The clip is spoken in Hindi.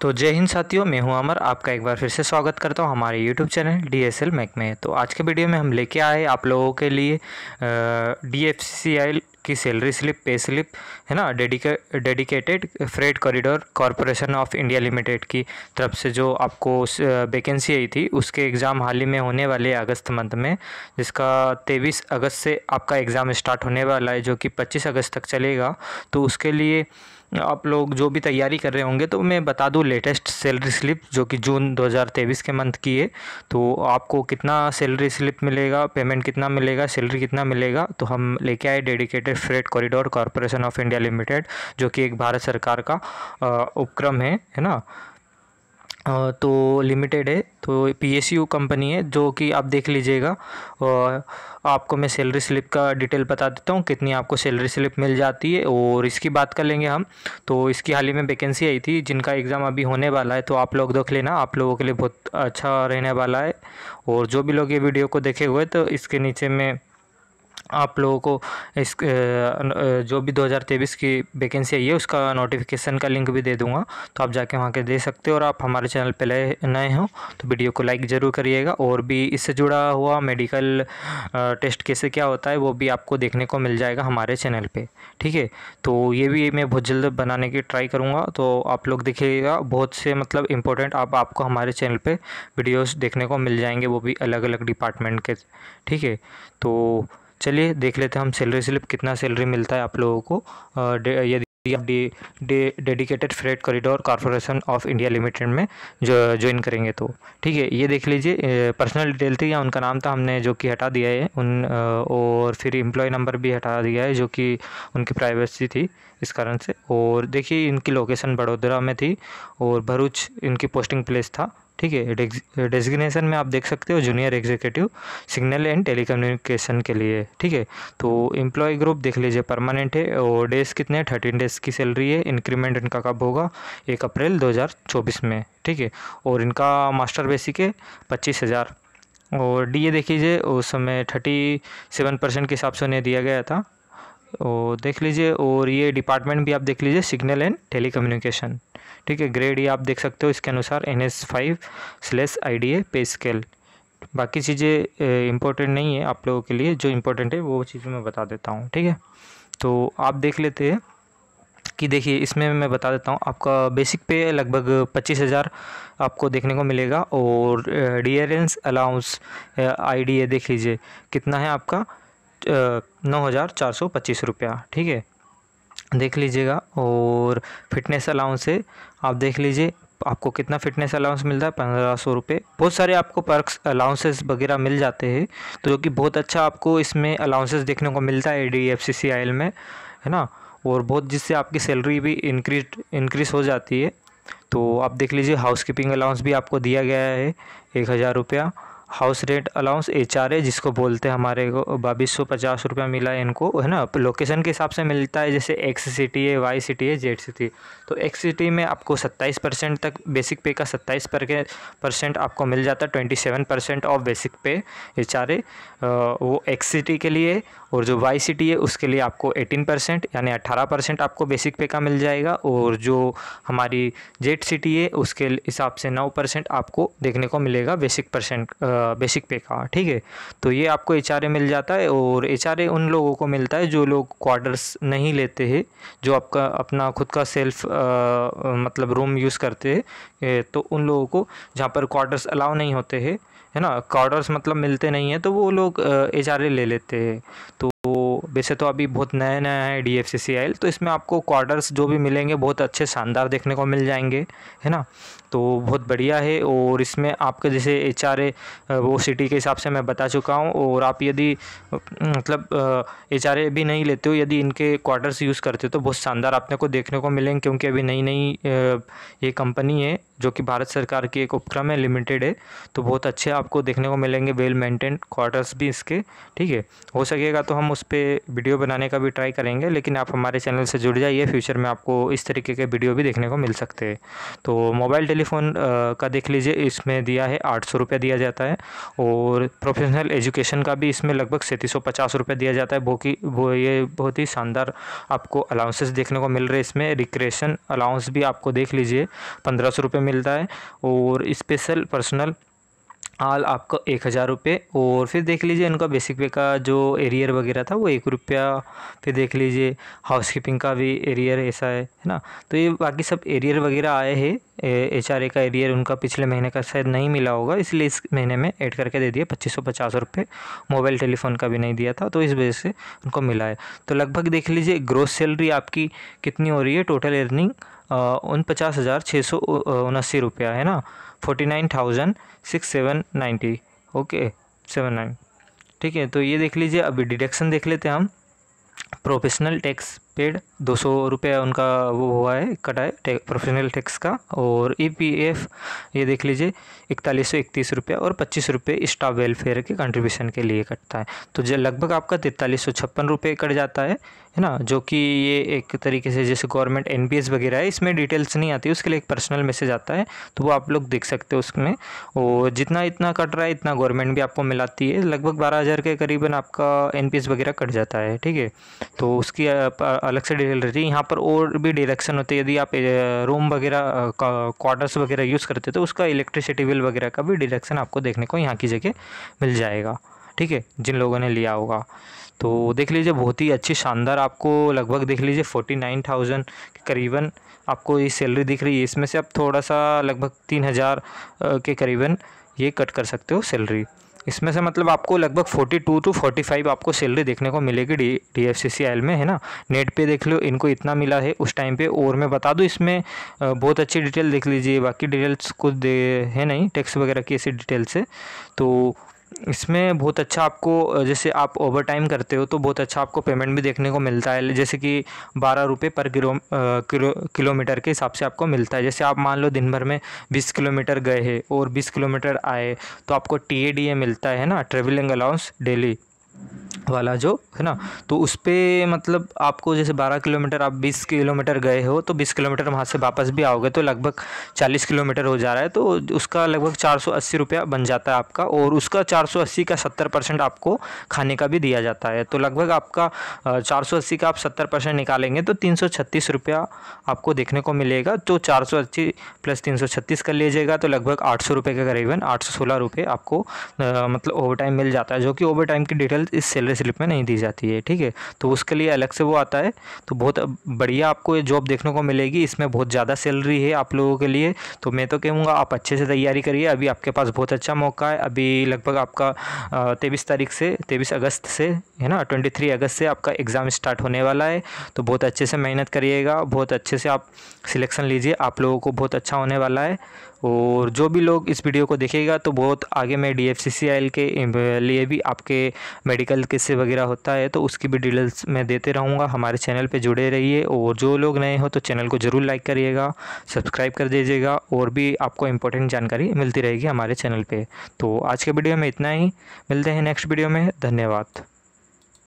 तो जय हिंद साथियों मैं हूं अमर आपका एक बार फिर से स्वागत करता हूं हमारे YouTube channel D S L Mac में तो आज के वीडियो में हम लेके आए आप लोगों के लिए डी एफ सी की सैलरी स्लिप पे स्लिप है ना dedicate dedicated freight corridor corporation of India limited की तरफ से जो आपको वैकेंसी आई थी उसके एग्ज़ाम हाल ही में होने वाले अगस्त मंथ में जिसका तेईस अगस्त से आपका एग्ज़ाम स्टार्ट होने वाला है जो कि पच्चीस अगस्त तक चलेगा तो उसके लिए आप लोग जो भी तैयारी कर रहे होंगे तो मैं बता दूँ लेटेस्ट सैलरी स्लिप जो कि जून 2023 के मंथ की है तो आपको कितना सैलरी स्लिप मिलेगा पेमेंट कितना मिलेगा सैलरी कितना मिलेगा तो हम लेके आए dedicated freight corridor corporation of India limited जो कि एक भारत सरकार का उपक्रम है है ना तो लिमिटेड है तो पी कंपनी है जो कि आप देख लीजिएगा और आपको मैं सैलरी स्लिप का डिटेल बता देता हूँ कितनी आपको सैलरी स्लिप मिल जाती है और इसकी बात कर लेंगे हम तो इसकी हाल ही में वैकेंसी आई थी जिनका एग्ज़ाम अभी होने वाला है तो आप लोग देख लेना आप लोगों के लिए बहुत अच्छा रहने वाला है और जो भी लोग ये वीडियो को देखे हुए तो इसके नीचे में आप लोगों को इस जो भी 2023 की वैकेंसी आई है उसका नोटिफिकेशन का लिंक भी दे दूंगा तो आप जाके वहाँ के दे सकते हो और आप हमारे चैनल पे नए हो तो वीडियो को लाइक ज़रूर करिएगा और भी इससे जुड़ा हुआ मेडिकल टेस्ट कैसे क्या होता है वो भी आपको देखने को मिल जाएगा हमारे चैनल पर ठीक है तो ये भी मैं बहुत जल्द बनाने की ट्राई करूँगा तो आप लोग देखिएगा बहुत से मतलब इम्पोर्टेंट आप आपको हमारे चैनल पर वीडियोज़ देखने को मिल जाएंगे वो भी अलग अलग डिपार्टमेंट के ठीक है तो चलिए देख लेते हैं हम सैलरी स्लिप कितना सैलरी मिलता है आप लोगों को यदि डी डे dedicated freight corridor corporation of India limited में जो ज्वाइन करेंगे तो ठीक है ये देख लीजिए पर्सनल डिटेल थी या उनका नाम था हमने जो कि हटा दिया है उन और फिर एम्प्लॉय नंबर भी हटा दिया है जो कि उनकी प्राइवेसी थी इस कारण से और देखिए इनकी लोकेशन बड़ोदरा में थी और भरूच इनकी पोस्टिंग प्लेस था ठीक है डेजिग्नेशन में आप देख सकते हो junior executive signal and telecommunication के लिए ठीक है तो एम्प्लॉय ग्रुप देख लीजिए परमानेंट है और डेज कितने थर्टीन डेज की सैलरी है इंक्रीमेंट इनका कब होगा एक अप्रैल 2024 में ठीक है और इनका मास्टर बेसिक है पच्चीस हज़ार और डी ए देख लीजिए उस समय थर्टी सेवन परसेंट के हिसाब से उन्हें दिया गया था और देख लीजिए और ये डिपार्टमेंट भी आप देख लीजिए सिग्नल एंड कम्युनिकेशन ठीक है ग्रेड ये आप देख सकते हो इसके अनुसार एन एस फाइव स्लेस I D A pay scale बाकी चीज़ें इंपॉर्टेंट नहीं है आप लोगों के लिए जो इम्पोर्टेंट है वो चीज़ मैं बता देता हूँ ठीक है तो आप देख लेते हैं कि देखिए इसमें मैं बता देता हूँ आपका बेसिक पे लगभग पच्चीस हज़ार आपको देखने को मिलेगा और डीयरेंस अलाउंस आईडीए देख लीजिए कितना है आपका नौ हज़ार चार सौ पच्चीस रुपया ठीक है देख लीजिएगा और फिटनेस अलाउंस से आप देख लीजिए आपको कितना फिटनेस अलाउंस मिलता है पंद्रह सौ रुपये बहुत सारे आपको पर्क्स अलाउंसेस वगैरह मिल जाते हैं तो जो कि बहुत अच्छा आपको इसमें अलाउंसेस देखने को मिलता है D F C C I L में है ना और बहुत जिससे आपकी सैलरी भी इंक्रीज इंक्रीज हो जाती है तो आप देख लीजिए हाउस कीपिंग अलाउंस भी आपको दिया गया है एक हज़ार रुपया house rent allowance H R A जिसको बोलते हैं हमारे को बाईस सौ पचास रुपये मिला है इनको है ना लोकेशन के हिसाब से मिलता है जैसे एक्स सिटी है वाई सिटी है जेड सिटी तो एक्स सिटी में आपको सत्ताईस परसेंट तक बेसिक पे का सत्ताईस परसेंट आपको मिल जाता है twenty seven percent of basic pay H R A वो एक्स सिटी के लिए और जो वाई सी टी है उसके लिए आपको एटीन परसेंट यानी अट्ठारह परसेंट आपको बेसिक पे का मिल जाएगा और जो हमारी जेट सी टी है उसके हिसाब से नौ परसेंट आपको देखने को मिलेगा बेसिक परसेंट बेसिक पे का ठीक है तो ये आपको एच आर ए मिल जाता है और एच आर ए उन लोगों को मिलता है जो लोग क्वार्टर्स नहीं लेते हैं जो आपका अपना खुद का सेल्फ आ, मतलब रूम यूज़ करते हैं तो उन लोगों को जहाँ पर क्वार्टर्स अलाउ नहीं होते हैं है ना क्वार्टर्स मतलब मिलते नहीं हैं तो वो लोग एच ले लेते हैं तो वैसे तो अभी बहुत नया नया है डी एफ सी सी आई तो इसमें आपको क्वार्टर्स जो भी मिलेंगे बहुत अच्छे शानदार देखने को मिल जाएंगे है ना तो बहुत बढ़िया है और इसमें आपके जैसे एच आर ए वो सिटी के हिसाब से मैं बता चुका हूँ और आप यदि मतलब एच आर ए भी नहीं लेते हो यदि इनके क्वार्टर्स यूज़ करते हो तो बहुत शानदार आपने को देखने को मिलेंगे क्योंकि अभी नई नई ये कंपनी है जो कि भारत सरकार की एक उपक्रम है लिमिटेड है तो बहुत अच्छे आपको देखने को मिलेंगे वेल मेंटेन क्वार्टर्स भी इसके ठीक है हो सकेगा तो हम उस पर वीडियो बनाने का भी ट्राई करेंगे लेकिन आप हमारे चैनल से जुड़ जाइए फ्यूचर में आपको इस तरीके के वीडियो भी देखने को मिल सकते हैं तो मोबाइल टेलीफोन का देख लीजिए इसमें दिया है आठ सौ रुपये दिया जाता है और प्रोफेशनल एजुकेशन का भी इसमें लगभग सैंतीस सौ पचास रुपये दिया जाता है वो कि वो ये बहुत ही शानदार आपको अलाउंसेस देखने को मिल रहे इसमें रिक्रेशन अलाउंस भी आपको देख लीजिए पंद्रह सौ रुपये मिलता है और स्पेशल पर्सनल आल आपका एक हज़ार रुपये और फिर देख लीजिए इनका बेसिक पे का जो एरियर वगैरह था वो एक रुपया फिर देख लीजिए हाउस कीपिंग का भी एरियर ऐसा है है ना तो ये बाकी सब एरियर वगैरह आए हैं एच आर ए का एरियर उनका पिछले महीने का शायद नहीं मिला होगा इसलिए इस महीने में ऐड करके दे दिया पच्चीस सौ पचास रुपये मोबाइल टेलीफोन का भी नहीं दिया था तो इस वजह से उनको मिला है तो लगभग देख लीजिए ग्रोथ सैलरी आपकी कितनी हो रही है टोटल अर्निंग उन पचास हज़ार छः सौ उनासी रुपया है ना forty nine thousand six seven ninety okay seven nine ठीक है तो ये देख लीजिए अभी डिडक्शन देख लेते हैं हम प्रोफेशनल टैक्स पेड दो सौ रुपये उनका वो हुआ है कटा है प्रोफेशनल टैक्स का और ई पी एफ ये देख लीजिए इकतालीस सौ इकतीस रुपये और पच्चीस रुपये स्टाफ वेलफेयर के कंट्रीब्यूशन के लिए कटता है तो जो लगभग आपका तैंतालीस सौ छप्पन रुपये कट जाता है है ना जो कि ये एक तरीके से जैसे गवर्नमेंट एन वगैरह है इसमें डिटेल्स नहीं आती उसके लिए एक पर्सनल मैसेज आता है तो वो आप लोग देख सकते हो उसमें और जितना इतना कट रहा है इतना गवर्नमेंट भी आपको मिलाती है लगभग बारह हज़ार के करीबन आपका एन वगैरह कट जाता है ठीक है तो उसकी अलग से डिटेल रहती है यहाँ पर और भी डिरेक्शन होते हैं यदि आप रूम वगैरह क्वार्टर्स वगैरह यूज़ करते तो उसका इलेक्ट्रिसिटी बिल वगैरह का भी डिरेक्शन आपको देखने को यहाँ की जगह मिल जाएगा ठीक है जिन लोगों ने लिया होगा तो देख लीजिए बहुत ही अच्छी शानदार आपको लगभग देख लीजिए फोर्टी नाइन थाउजेंड के करीबन आपको ये सैलरी दिख रही है इसमें से आप थोड़ा सा लगभग तीन हज़ार के करीबन ये कट कर सकते हो सैलरी इसमें से मतलब आपको लगभग 42 टू 45 आपको सैलरी देखने को मिलेगी D D F C C L में है ना नेट पे देख लो इनको इतना मिला है उस टाइम पे और मैं बता दूँ इसमें बहुत अच्छी डिटेल देख लीजिए बाकी डिटेल्स कुछ दे है नहीं टैक्स वगैरह की ऐसी डिटेल्स है तो इसमें बहुत अच्छा आपको जैसे आप ओवर टाइम करते हो तो बहुत अच्छा आपको पेमेंट भी देखने को मिलता है जैसे कि बारह रुपये पर किलो किलो किलोमीटर के हिसाब से आपको मिलता है जैसे आप मान लो दिन भर में बीस किलोमीटर गए हैं और बीस किलोमीटर आए तो आपको टी ए डी ए मिलता है ना ट्रेवलिंग अलाउंस डेली वाला जो है ना तो उस पर मतलब आपको जैसे 12 किलोमीटर आप 20 किलोमीटर गए हो तो 20 किलोमीटर वहाँ से वापस भी आओगे तो लगभग 40 किलोमीटर हो जा रहा है तो उसका लगभग चार सौ अस्सी रुपया बन जाता है आपका और उसका चार सौ अस्सी का सत्तर परसेंट आपको खाने का भी दिया जाता है तो लगभग आपका चार सौ अस्सी का आप सत्तर परसेंट निकालेंगे तो तीन सौ छत्तीस रुपया आपको देखने को मिलेगा तो चार सौ अस्सी प्लस तीन सौ छत्तीस का लीजिएगा तो लगभग आठ सौ रुपये के करीबन आठ सौ सोलह रुपये आपको मतलब ओवर टाइम मिल जाता है जो कि ओवर टाइम की डिटेल्स इस सैलरी स्लिप में नहीं दी जाती है ठीक है तो उसके लिए अलग से वो आता है तो बहुत बढ़िया आपको ये जॉब देखने को मिलेगी इसमें बहुत ज़्यादा सैलरी है आप लोगों के लिए तो मैं तो कहूँगा आप अच्छे से तैयारी करिए अभी आपके पास बहुत अच्छा मौका है अभी लगभग आपका तेईस तारीख से तेईस अगस्त से है ना ट्वेंटी थ्री अगस्त से आपका एग्ज़ाम स्टार्ट होने वाला है तो बहुत अच्छे से मेहनत करिएगा बहुत अच्छे से आप सिलेक्शन लीजिए आप लोगों को बहुत अच्छा होने वाला है और जो भी लोग इस वीडियो को देखेगा तो बहुत आगे मैं डी के लिए भी आपके मेडिकल किस्से वगैरह होता है तो उसकी भी डिटेल्स मैं देते रहूँगा हमारे चैनल पर जुड़े रहिए और जो लोग नए हो तो चैनल को ज़रूर लाइक करिएगा सब्सक्राइब कर दीजिएगा और भी आपको इंपॉर्टेंट जानकारी मिलती रहेगी हमारे चैनल पर तो आज के वीडियो में इतना ही मिलते हैं नेक्स्ट वीडियो में धन्यवाद